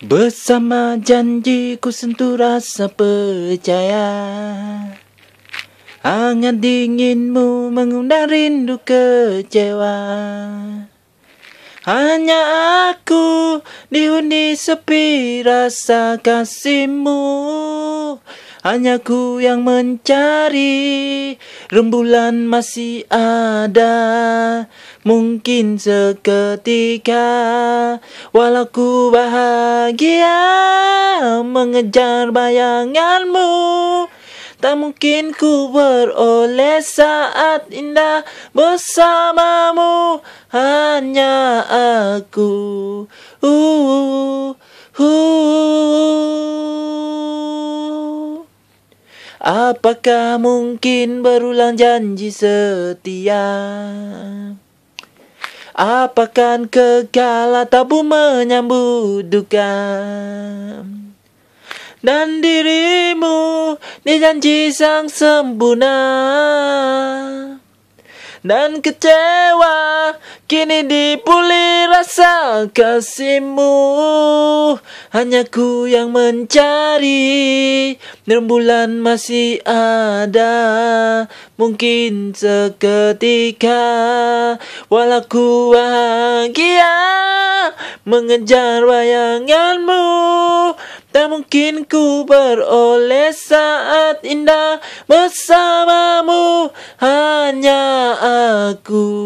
Bersama janji ku sentuh rasa percaya Hangat dinginmu mengundang rindu kecewa Hanya aku dihuni sepi rasa kasihmu Hanya ku yang mencari Rembulan masih ada Mungkin seketika Walau ku bahagia Mengejar bayanganmu Tak mungkin ku beroleh saat indah bersamamu Hanya aku uh, uh, uh. Apakah mungkin berulang janji setia Apakan kekala tabu menyambut duka Dan dirimu dijanji sang sembunan Dan kecewa Kini dipulih rasa kasihmu Hanya ku yang mencari Rembulan masih ada Mungkin seketika Walau ku bahagia Mengejar bayanganmu Tak mungkin ku beroleh saat indah Bersamamu hanya aku